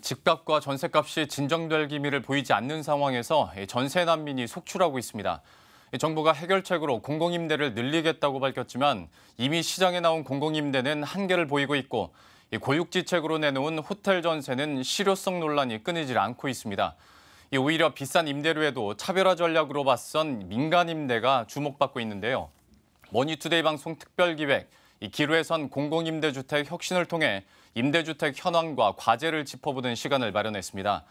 집값과 전세값이 진정될 기미를 보이지 않는 상황에서 전세 난민이 속출하고 있습니다. 정부가 해결책으로 공공임대를 늘리겠다고 밝혔지만 이미 시장에 나온 공공임대는 한계를 보이고 있고 고육지책으로 내놓은 호텔 전세는 실효성 논란이 끊이질 않고 있습니다. 오히려 비싼 임대료에도 차별화 전략으로 봤선 민간 임대가 주목받고 있는데요. 머니투데이 방송 특별기획 기로에선 공공임대주택 혁신을 통해 임대주택 현황과 과제를 짚어보는 시간을 마련했습니다.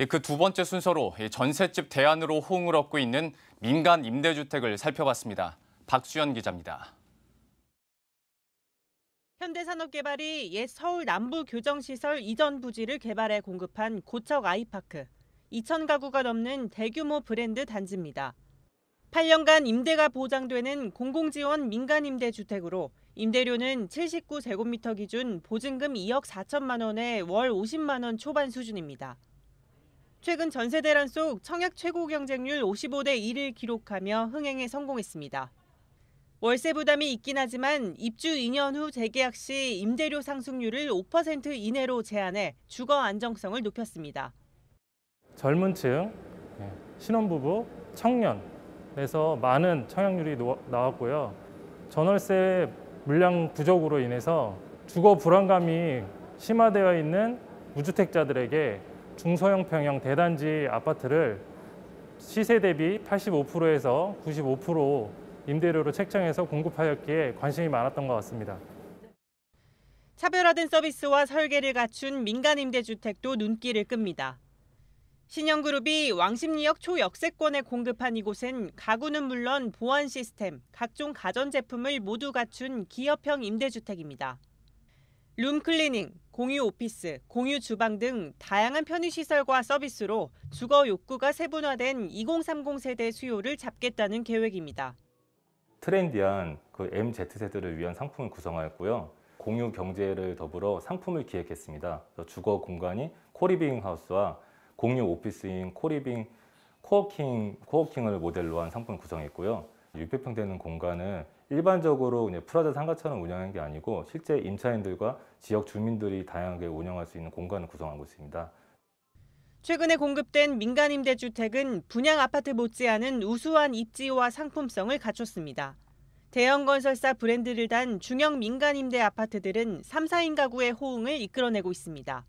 예, 그두 번째 순서로 예, 전셋집 대안으로 호응을 얻고 있는 민간 임대주택을 살펴봤습니다. 박수현 기자입니다. 현대산업개발이 옛 서울 남부 교정시설 이전 부지를 개발해 공급한 고척 아이파크. 2천 가구가 넘는 대규모 브랜드 단지입니다. 8년간 임대가 보장되는 공공지원 민간임대주택으로 임대료는 79제곱미터 기준 보증금 2억 4천만 원에 월 50만 원 초반 수준입니다. 최근 전세 대란 속 청약 최고 경쟁률 55대 1을 기록하며 흥행에 성공했습니다. 월세 부담이 있긴 하지만 입주 2년 후 재계약 시 임대료 상승률을 5% 이내로 제한해 주거 안정성을 높였습니다. 젊은 층, 예, 신혼부부, 청년 그서 많은 청약률이 나왔고요. 전월세 물량 부족으로 인해서 주거 불안감이 심화되어 있는 무주택자들에게 중소형 평형 대단지 아파트를 시세 대비 85%에서 95% 임대료로 책정해서 공급하였기에 관심이 많았던 것 같습니다. 차별화된 서비스와 설계를 갖춘 민간 임대주택도 눈길을 끕니다. 신영그룹이 왕십리역 초역세권에 공급한 이곳엔 가구는 물론 보안 시스템, 각종 가전제품을 모두 갖춘 기업형 임대주택입니다. 룸클리닝, 공유 오피스, 공유 주방 등 다양한 편의시설과 서비스로 주거 욕구가 세분화된 2030 세대 수요를 잡겠다는 계획입니다. 트렌디한 그 MZ세대를 위한 상품을 구성하였고요. 공유 경제를 더불어 상품을 기획했습니다. 주거 공간이 코리빙 하우스와 공유 오피스인 코리빙 코워킹, 코워킹을 모델로 한 상품을 구성했고요. 600평 되는 공간을 일반적으로 프라자 상가처럼 운영한 게 아니고 실제 임차인들과 지역 주민들이 다양하게 운영할 수 있는 공간을 구성하고 있습니다. 최근에 공급된 민간 임대주택은 분양 아파트 못지않은 우수한 입지와 상품성을 갖췄습니다. 대형 건설사 브랜드를 단 중형 민간 임대 아파트들은 3, 4인 가구의 호응을 이끌어내고 있습니다.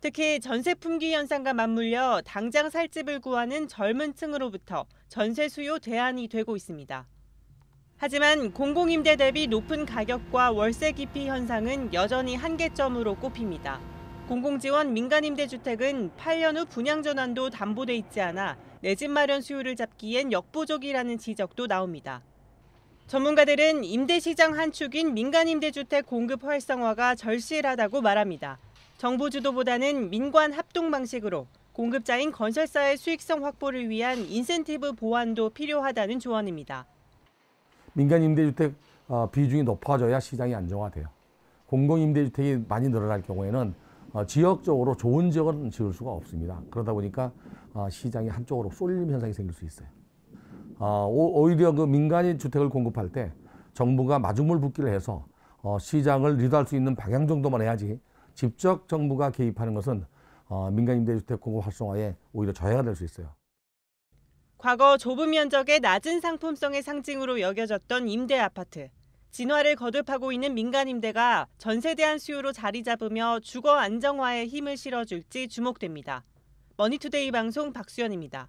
특히 전세 품귀 현상과 맞물려 당장 살 집을 구하는 젊은 층으로부터 전세 수요 대안이 되고 있습니다. 하지만 공공임대 대비 높은 가격과 월세 기피 현상은 여전히 한계점으로 꼽힙니다. 공공지원 민간임대주택은 8년 후 분양전환도 담보돼 있지 않아 내집 마련 수요를 잡기엔 역부족이라는 지적도 나옵니다. 전문가들은 임대시장 한축인 민간임대주택 공급 활성화가 절실하다고 말합니다. 정부 주도보다는 민관 합동 방식으로 공급자인 건설사의 수익성 확보를 위한 인센티브 보완도 필요하다는 조언입니다. 민간 임대주택 어, 비중이 높아져야 시장이 안정화돼요. 공공 임대주택이 많이 늘어날 경우에는 어, 지역적으로 좋은 지역은 지을 수가 없습니다. 그러다 보니까 어, 시장이 한쪽으로 쏠림 현상이 생길 수 있어요. 어, 오히려 그 민간인 주택을 공급할 때 정부가 마중물 붓기를 해서 어, 시장을 리드할 수 있는 방향 정도만 해야지 직접 정부가 개입하는 것은 어, 민간 임대주택 공급 활성화에 오히려 저해가 될 수 있어요. 과거 좁은 면적의 낮은 상품성의 상징으로 여겨졌던 임대 아파트. 진화를 거듭하고 있는 민간 임대가 전세 대한 수요로 자리 잡으며 주거 안정화에 힘을 실어줄지 주목됩니다. 머니투데이 방송 박수연입니다.